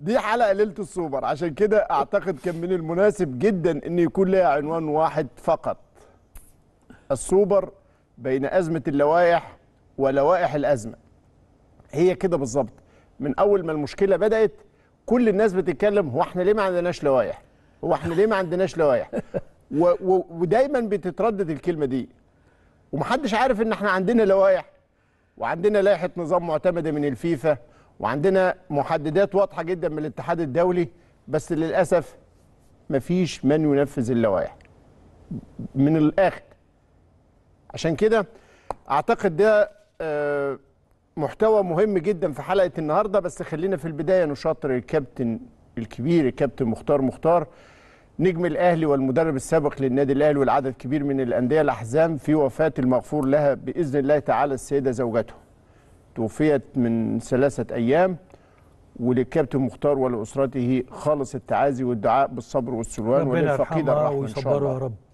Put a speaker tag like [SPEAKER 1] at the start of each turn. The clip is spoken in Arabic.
[SPEAKER 1] دي حلقه ليله السوبر عشان كده اعتقد كان من المناسب جدا ان يكون لها عنوان واحد فقط السوبر بين ازمه اللوائح ولوائح الازمه هي كده بالظبط من اول ما المشكله بدات كل الناس بتتكلم هو احنا ليه ما عندناش لوائح هو احنا ليه ما عندناش لوائح ودايما بتتردد الكلمه دي ومحدش عارف ان احنا عندنا لوائح وعندنا لائحه نظام معتمده من الفيفا وعندنا محددات واضحه جدا من الاتحاد الدولي بس للاسف مفيش من ينفذ اللوائح من الاخر عشان كده اعتقد ده آه، محتوى مهم جدا في حلقه النهارده بس خلينا في البدايه نشاطر الكابتن الكبير الكابتن مختار مختار نجم الاهلي والمدرب السابق للنادي الاهلي والعدد كبير من الانديه الاحزام في وفاه المغفور لها باذن الله تعالى السيده زوجته توفيت من ثلاثة أيام وللكابتن مختار ولأسرته خالص التعازي والدعاء بالصبر والسلوان وللفقيد الرحمة إن شاء الله يا رب